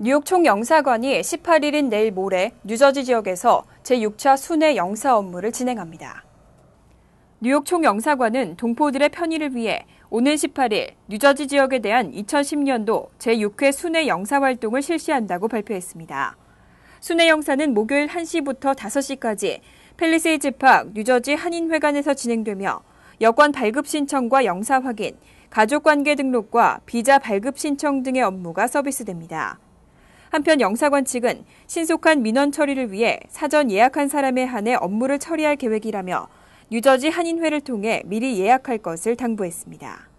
뉴욕 총영사관이 18일인 내일 모레 뉴저지 지역에서 제6차 순회 영사 업무를 진행합니다. 뉴욕 총영사관은 동포들의 편의를 위해 오는 18일 뉴저지 지역에 대한 2010년도 제6회 순회 영사 활동을 실시한다고 발표했습니다. 순회 영사는 목요일 1시부터 5시까지 펠리세이즈 팍 뉴저지 한인회관에서 진행되며 여권 발급 신청과 영사 확인, 가족관계 등록과 비자 발급 신청 등의 업무가 서비스됩니다. 한편 영사관 측은 신속한 민원 처리를 위해 사전 예약한 사람에 한해 업무를 처리할 계획이라며 뉴저지 한인회를 통해 미리 예약할 것을 당부했습니다.